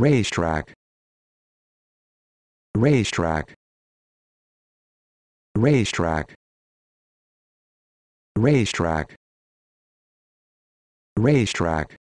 racetrack racetrack racetrack racetrack racetrack